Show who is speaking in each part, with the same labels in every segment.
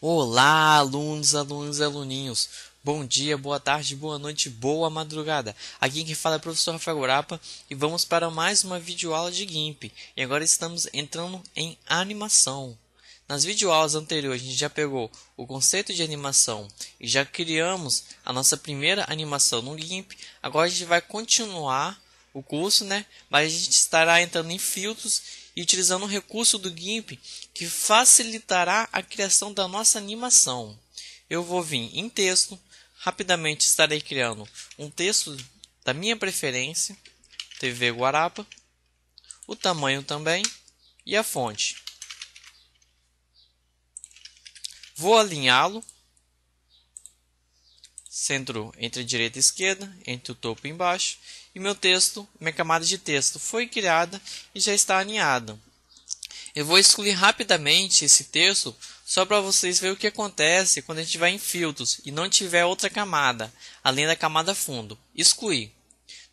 Speaker 1: Olá, alunos, alunos e aluninhos. Bom dia, boa tarde, boa noite, boa madrugada. Aqui quem fala é o professor Rafael Gorapa e vamos para mais uma videoaula de GIMP. E agora estamos entrando em animação. Nas videoaulas anteriores a gente já pegou o conceito de animação e já criamos a nossa primeira animação no GIMP. Agora a gente vai continuar o curso, né? Mas a gente estará entrando em filtros e utilizando um recurso do GIMP que facilitará a criação da nossa animação. Eu vou vir em texto, rapidamente estarei criando um texto da minha preferência, TV Guarapa, o tamanho também e a fonte. Vou alinhá-lo centro entre direita e esquerda, entre o topo e embaixo, e meu texto, minha camada de texto foi criada e já está alinhada. Eu vou excluir rapidamente esse texto só para vocês verem o que acontece quando a gente vai em filtros e não tiver outra camada, além da camada fundo. Excluir.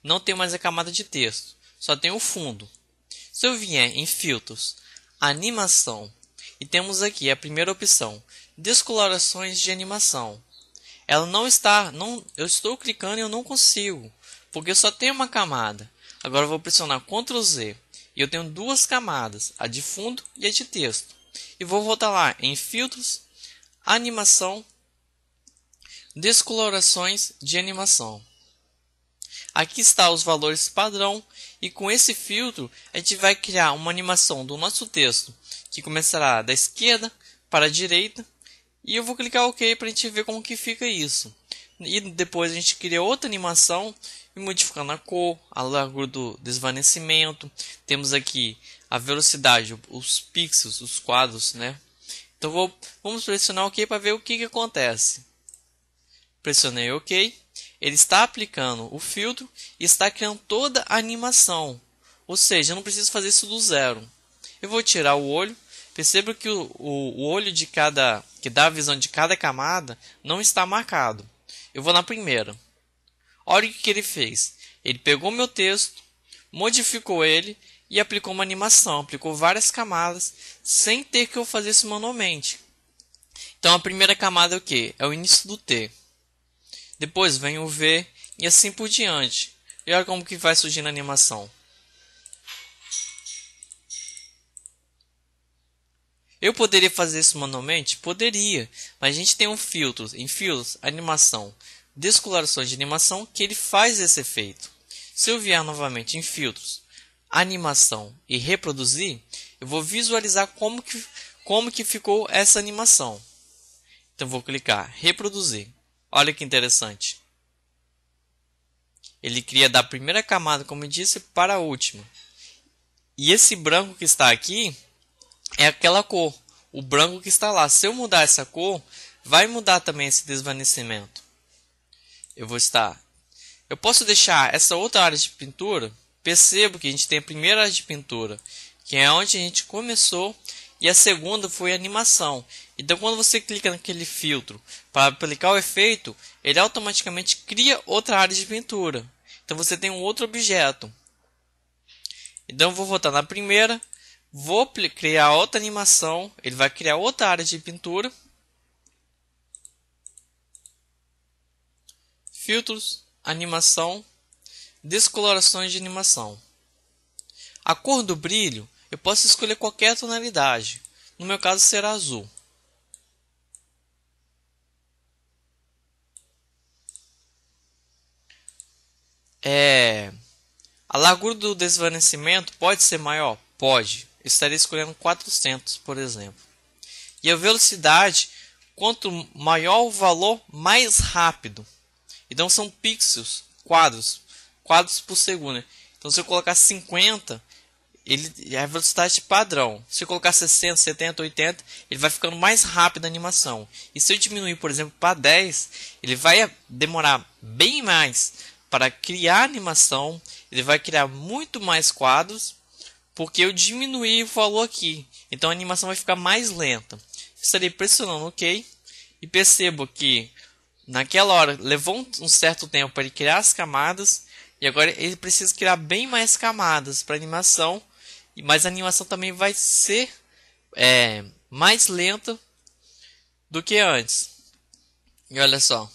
Speaker 1: Não tem mais a camada de texto, só tem o fundo. Se eu vier em filtros, animação, e temos aqui a primeira opção, descolorações de animação. Ela não está, não, eu estou clicando e eu não consigo, porque eu só tenho uma camada. Agora eu vou pressionar Ctrl Z e eu tenho duas camadas, a de fundo e a de texto. E vou voltar lá em filtros, animação, descolorações de animação. Aqui está os valores padrão e com esse filtro a gente vai criar uma animação do nosso texto que começará da esquerda para a direita e eu vou clicar OK para a gente ver como que fica isso. E depois a gente cria outra animação, e modificando a cor, a largura do desvanecimento. Temos aqui a velocidade, os pixels, os quadros, né? Então vou, vamos pressionar OK para ver o que, que acontece. Pressionei OK. Ele está aplicando o filtro e está criando toda a animação. Ou seja, eu não preciso fazer isso do zero. Eu vou tirar o olho. Perceba que o, o, o olho de cada que dá a visão de cada camada, não está marcado. Eu vou na primeira. Olha o que ele fez. Ele pegou meu texto, modificou ele e aplicou uma animação, aplicou várias camadas sem ter que eu fazer isso manualmente. Então a primeira camada é o que? É o início do T. Depois vem o V e assim por diante. E olha como que vai surgindo a animação. Eu poderia fazer isso manualmente? Poderia, mas a gente tem um filtro em filtros, animação, descolorações de animação que ele faz esse efeito. Se eu vier novamente em filtros, animação e reproduzir, eu vou visualizar como que, como que ficou essa animação. Então vou clicar reproduzir. Olha que interessante. Ele cria da primeira camada, como eu disse, para a última. E esse branco que está aqui é aquela cor, o branco que está lá. Se eu mudar essa cor, vai mudar também esse desvanecimento. Eu vou estar. Eu posso deixar essa outra área de pintura. Percebo que a gente tem a primeira área de pintura, que é onde a gente começou, e a segunda foi a animação. Então, quando você clica naquele filtro para aplicar o efeito, ele automaticamente cria outra área de pintura. Então, você tem um outro objeto. Então, eu vou voltar na primeira Vou criar outra animação, ele vai criar outra área de pintura. Filtros, animação, descolorações de animação. A cor do brilho, eu posso escolher qualquer tonalidade. No meu caso será azul. É... A largura do desvanecimento pode ser maior? Pode estaria escolhendo 400, por exemplo. E a velocidade, quanto maior o valor, mais rápido. Então são pixels, quadros, quadros por segundo. Então se eu colocar 50, ele é a velocidade padrão. Se eu colocar 60, 70, 80, ele vai ficando mais rápido a animação. E se eu diminuir, por exemplo, para 10, ele vai demorar bem mais para criar animação, ele vai criar muito mais quadros porque eu diminuí o valor aqui. Então a animação vai ficar mais lenta. Estarei pressionando OK e percebo que naquela hora levou um certo tempo para ele criar as camadas e agora ele precisa criar bem mais camadas para animação, mas a animação também vai ser é, mais lenta do que antes. E olha só.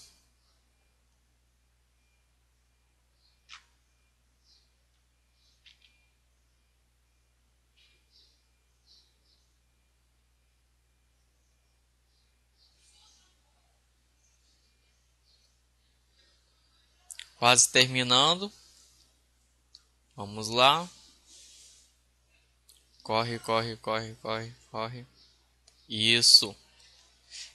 Speaker 1: Quase terminando. Vamos lá. Corre, corre, corre, corre, corre. Isso.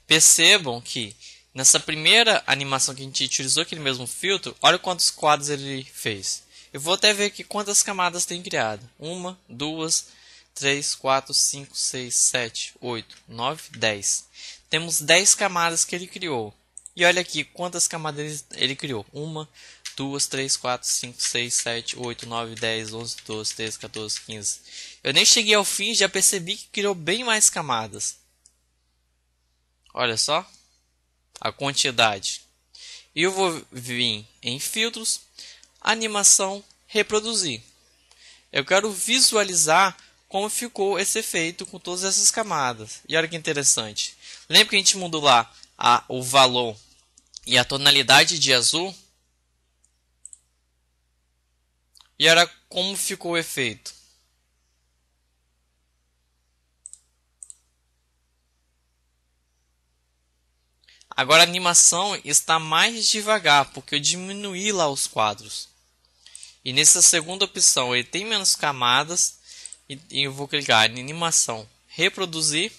Speaker 1: Percebam que nessa primeira animação que a gente utilizou aquele mesmo filtro, olha quantos quadros ele fez. Eu vou até ver aqui quantas camadas tem criado. Uma, duas, três, quatro, cinco, seis, sete, oito, nove, dez. Temos dez camadas que ele criou. E olha aqui quantas camadas ele criou. Uma, duas, três, quatro, cinco, seis, sete, oito, nove, dez, onze, doze, treze, 14, quinze. Eu nem cheguei ao fim já percebi que criou bem mais camadas. Olha só a quantidade. E eu vou vir em filtros, animação, reproduzir. Eu quero visualizar como ficou esse efeito com todas essas camadas. E olha que interessante. Lembra que a gente mudou lá a, o valor e a tonalidade de azul. E era como ficou o efeito. Agora a animação está mais devagar, porque eu diminuí lá os quadros. E nessa segunda opção, ele tem menos camadas. E, e eu vou clicar em animação, reproduzir.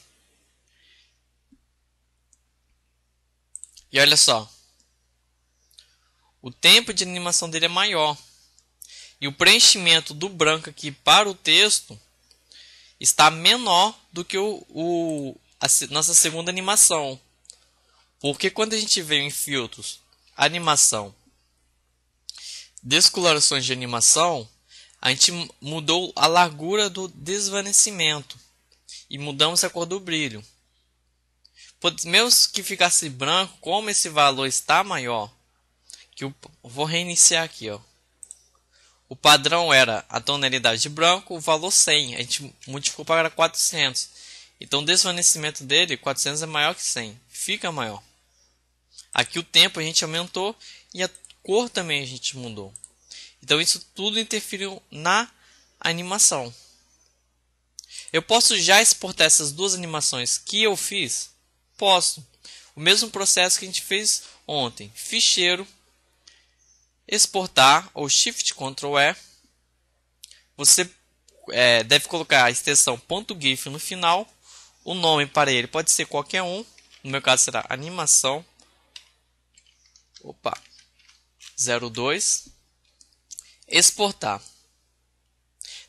Speaker 1: E olha só. O tempo de animação dele é maior. E o preenchimento do branco aqui para o texto está menor do que o, o a nossa segunda animação. Porque quando a gente veio em filtros, animação, descolorações de animação, a gente mudou a largura do desvanecimento e mudamos a cor do brilho. Mesmo que ficasse branco, como esse valor está maior, que o, vou reiniciar aqui, ó. O padrão era a tonalidade de branco, o valor 100. A gente multiplicou para 400. Então, o desvanecimento dele, 400 é maior que 100. Fica maior. Aqui o tempo a gente aumentou e a cor também a gente mudou. Então, isso tudo interferiu na animação. Eu posso já exportar essas duas animações que eu fiz? Posso. O mesmo processo que a gente fez ontem. Ficheiro, Exportar ou Shift Ctrl E. Você é, deve colocar a extensão .gif no final. O nome para ele pode ser qualquer um. No meu caso será animação. Opa. 02. Exportar.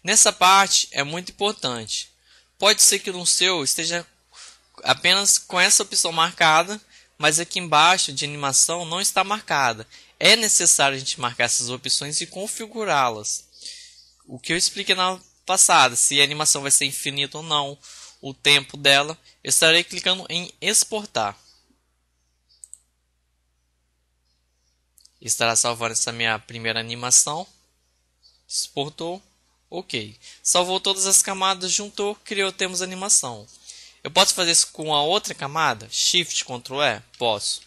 Speaker 1: Nessa parte é muito importante. Pode ser que no seu esteja apenas com essa opção marcada, mas aqui embaixo de animação não está marcada é necessário a gente marcar essas opções e configurá-las. O que eu expliquei na passada, se a animação vai ser infinita ou não, o tempo dela, eu estarei clicando em exportar. Estará salvando essa minha primeira animação. Exportou. Ok. Salvou todas as camadas, juntou, criou, temos animação. Eu posso fazer isso com a outra camada? Shift, Ctrl E? Posso.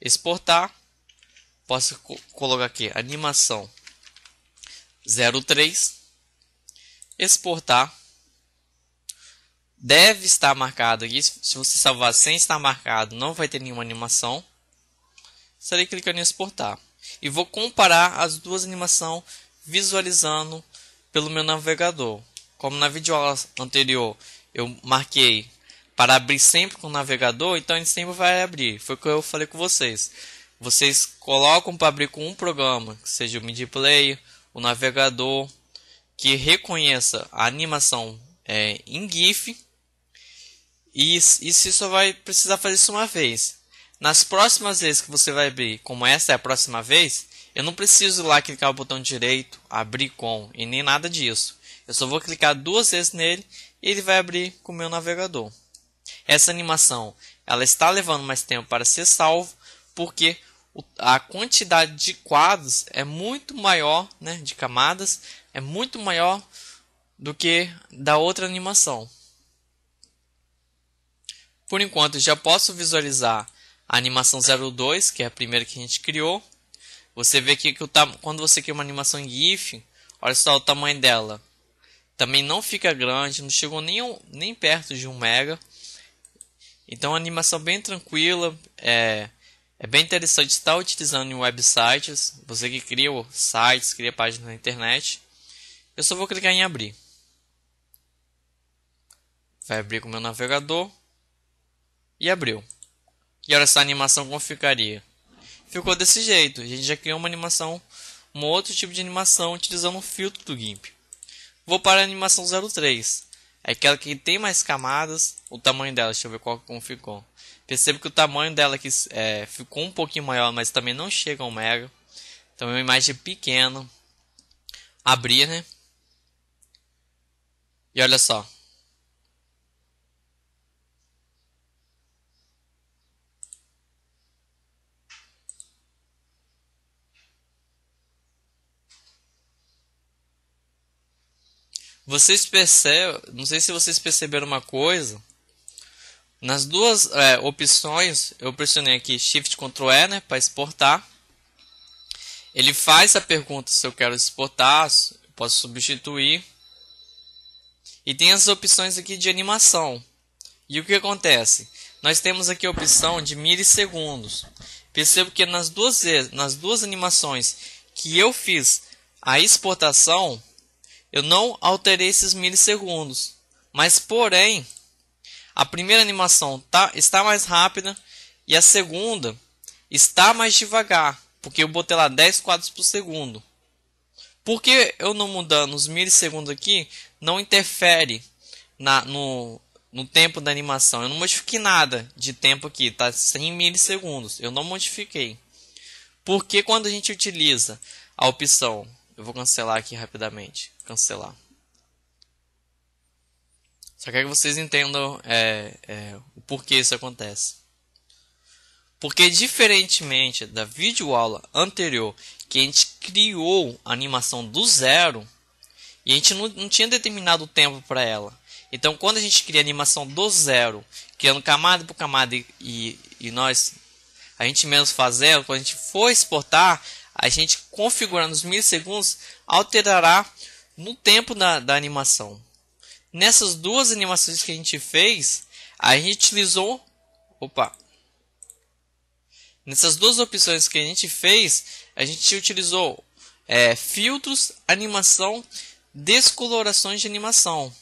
Speaker 1: Exportar posso co colocar aqui animação 03, exportar. Deve estar marcado aqui, se você salvar sem estar marcado, não vai ter nenhuma animação. Estarei clicando em exportar. E vou comparar as duas animações visualizando pelo meu navegador. Como na videoaula anterior eu marquei para abrir sempre com o navegador, então ele sempre vai abrir. Foi o que eu falei com vocês vocês colocam para abrir com um programa, que seja o MIDI Player, o navegador, que reconheça a animação é, em GIF. E, e você só vai precisar fazer isso uma vez. Nas próximas vezes que você vai abrir, como essa é a próxima vez, eu não preciso lá clicar o botão direito, abrir com e nem nada disso. Eu só vou clicar duas vezes nele e ele vai abrir com o meu navegador. Essa animação ela está levando mais tempo para ser salvo porque a quantidade de quadros é muito maior, né, de camadas, é muito maior do que da outra animação. Por enquanto, já posso visualizar a animação 02, que é a primeira que a gente criou. Você vê que, que o quando você cria uma animação em GIF, olha só o tamanho dela. Também não fica grande, não chegou nem, nem perto de 1 mega. Então, uma animação bem tranquila, é, é bem interessante estar utilizando em websites, você que cria sites, cria páginas na internet. Eu só vou clicar em abrir. Vai abrir com o meu navegador. E abriu. E olha essa animação como ficaria. Ficou desse jeito. A gente já criou uma animação, um outro tipo de animação utilizando o filtro do GIMP. Vou para a animação 03. É aquela que tem mais camadas. O tamanho dela, deixa eu ver qual como ficou. Percebo que o tamanho dela que é, ficou um pouquinho maior, mas também não chega a mega. Então é uma imagem pequena. Abrir, né? E olha só. Vocês percebem, não sei se vocês perceberam uma coisa, nas duas é, opções, eu pressionei aqui Shift Ctrl E né, para exportar. Ele faz a pergunta se eu quero exportar, posso substituir. E tem as opções aqui de animação. E o que acontece? Nós temos aqui a opção de milissegundos. Percebo que nas duas, é, nas duas animações que eu fiz a exportação, eu não alterei esses milissegundos. Mas, porém, a primeira animação tá, está mais rápida e a segunda está mais devagar, porque eu botei lá 10 quadros por segundo. Porque eu não mudando os milissegundos aqui, não interfere na, no, no tempo da animação. Eu não modifiquei nada de tempo aqui, tá 100 milissegundos. Eu não modifiquei. Porque quando a gente utiliza a opção, eu vou cancelar aqui rapidamente, cancelar. Só quero que vocês entendam é, é, o porquê isso acontece. Porque, diferentemente da videoaula anterior, que a gente criou a animação do zero, e a gente não, não tinha determinado o tempo para ela. Então, quando a gente cria a animação do zero, criando camada por camada e, e, nós, a gente menos fazendo, quando a gente for exportar, a gente configurando os milissegundos, alterará no tempo da, da animação. Nessas duas animações que a gente fez, a gente utilizou... Opa! Nessas duas opções que a gente fez, a gente utilizou é, filtros, animação, descolorações de animação.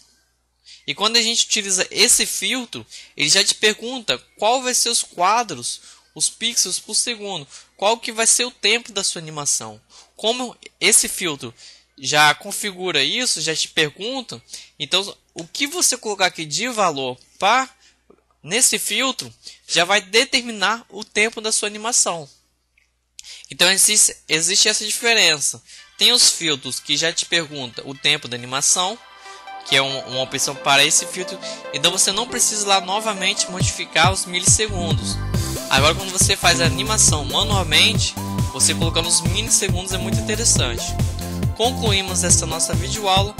Speaker 1: E quando a gente utiliza esse filtro, ele já te pergunta qual vai ser os quadros, os pixels por segundo, qual que vai ser o tempo da sua animação. Como esse filtro já configura isso, já te pergunta, então o que você colocar aqui de valor para nesse filtro já vai determinar o tempo da sua animação. Então existe, existe essa diferença. Tem os filtros que já te pergunta o tempo da animação, que é um, uma opção para esse filtro. Então você não precisa lá novamente modificar os milissegundos. Agora quando você faz a animação manualmente, você colocando os milissegundos é muito interessante. Concluímos essa nossa videoaula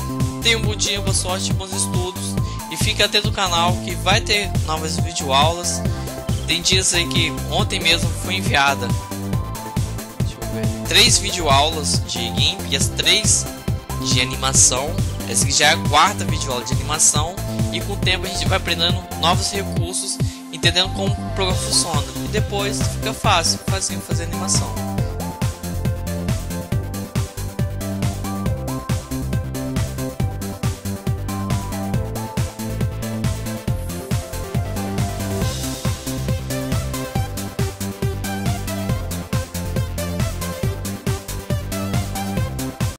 Speaker 1: Tenha um bom dia, boa sorte, bons estudos. E fique atento ao canal que vai ter novas videoaulas. Tem dias aí que ontem mesmo foi enviada três videoaulas de GIMP e as três de animação. Essa aqui já é a quarta videoaula de animação e com o tempo a gente vai aprendendo novos recursos, entendendo como o programa funciona. E depois fica fácil, fazendo fazer animação.